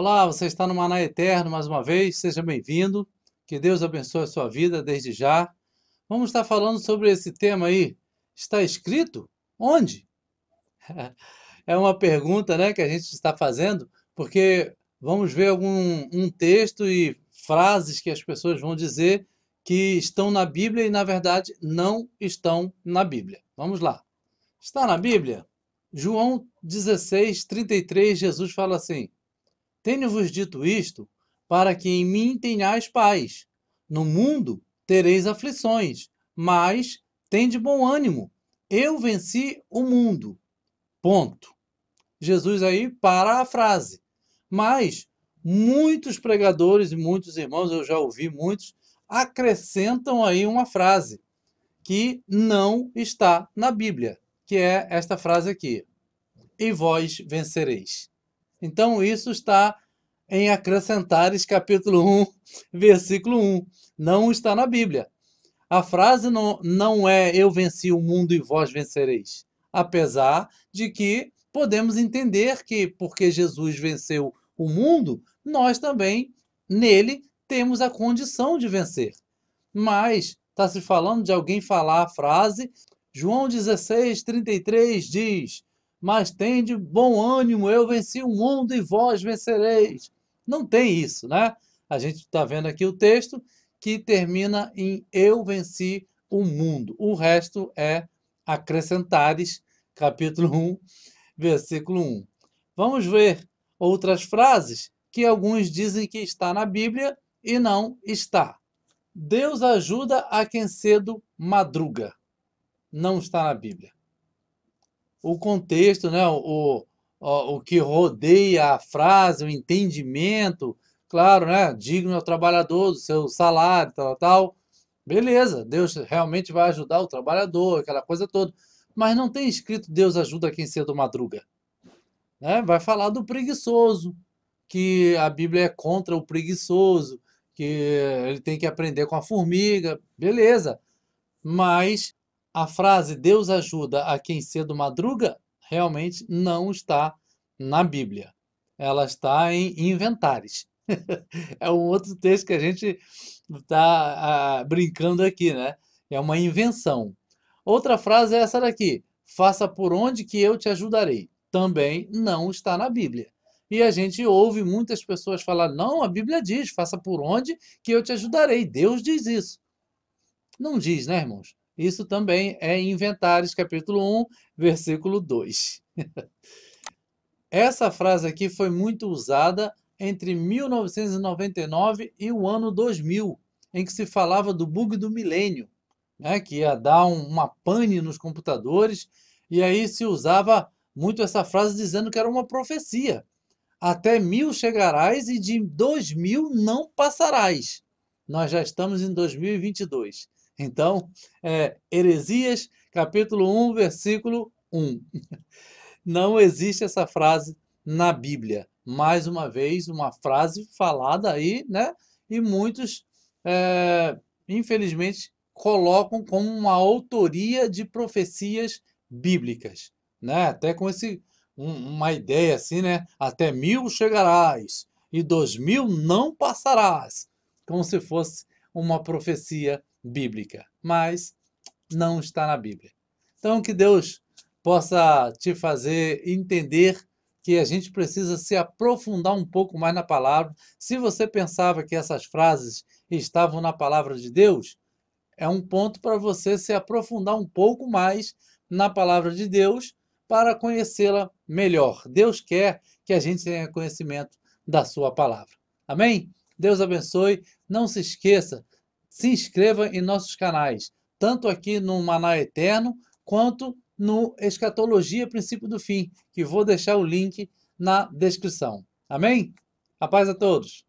Olá, você está no Maná Eterno mais uma vez, seja bem-vindo. Que Deus abençoe a sua vida desde já. Vamos estar falando sobre esse tema aí. Está escrito? Onde? É uma pergunta né, que a gente está fazendo, porque vamos ver algum um texto e frases que as pessoas vão dizer que estão na Bíblia e, na verdade, não estão na Bíblia. Vamos lá. Está na Bíblia? João 16, 33, Jesus fala assim: tenho-vos dito isto, para que em mim tenhais paz. No mundo tereis aflições, mas tende bom ânimo. Eu venci o mundo. Ponto. Jesus aí para a frase. Mas muitos pregadores e muitos irmãos, eu já ouvi muitos, acrescentam aí uma frase que não está na Bíblia, que é esta frase aqui: E vós vencereis. Então, isso está em Acrescentares, capítulo 1, versículo 1. Não está na Bíblia. A frase não, não é eu venci o mundo e vós vencereis. Apesar de que podemos entender que, porque Jesus venceu o mundo, nós também, nele, temos a condição de vencer. Mas está se falando de alguém falar a frase. João 16, 33 diz: mas tende bom ânimo, eu venci o mundo e vós vencereis. Não tem isso, né? A gente está vendo aqui o texto que termina em eu venci o mundo. O resto é acrescentares, capítulo 1, versículo 1. Vamos ver outras frases que alguns dizem que está na Bíblia e não está. Deus ajuda a quem cedo madruga. Não está na Bíblia o contexto, né? O, o, o que rodeia a frase, o entendimento, claro, né? Digno ao trabalhador do seu salário, tal, tal. Beleza, Deus realmente vai ajudar o trabalhador, aquela coisa toda. Mas não tem escrito Deus ajuda quem cedo madruga. Né? Vai falar do preguiçoso, que a Bíblia é contra o preguiçoso, que ele tem que aprender com a formiga, beleza. Mas a frase Deus ajuda a quem cedo madruga realmente não está na Bíblia. Ela está em inventares. é um outro texto que a gente está ah, brincando aqui, né? É uma invenção. Outra frase é essa daqui: faça por onde que eu te ajudarei. Também não está na Bíblia. E a gente ouve muitas pessoas falar: não, a Bíblia diz, faça por onde que eu te ajudarei. Deus diz isso. Não diz, né, irmãos? Isso também é em Inventários, capítulo 1, versículo 2. Essa frase aqui foi muito usada entre 1999 e o ano 2000, em que se falava do bug do milênio, né, que ia dar um, uma pane nos computadores, e aí se usava muito essa frase dizendo que era uma profecia. Até mil chegarás e de dois mil não passarás. Nós já estamos em 2022. Então, é, Heresias, capítulo 1, versículo 1. Não existe essa frase na Bíblia. Mais uma vez, uma frase falada aí, né? E muitos, é, infelizmente, colocam como uma autoria de profecias bíblicas, né? Até com esse uma ideia assim, né? Até mil chegarás e dois mil não passarás, como se fosse uma profecia bíblica, mas não está na Bíblia. Então, que Deus possa te fazer entender que a gente precisa se aprofundar um pouco mais na palavra. Se você pensava que essas frases estavam na palavra de Deus, é um ponto para você se aprofundar um pouco mais na palavra de Deus para conhecê-la melhor. Deus quer que a gente tenha conhecimento da sua palavra. Amém? Deus abençoe. Não se esqueça se inscreva em nossos canais, tanto aqui no Maná Eterno, quanto no Escatologia Princípio do Fim, que vou deixar o link na descrição. Amém? A paz a todos!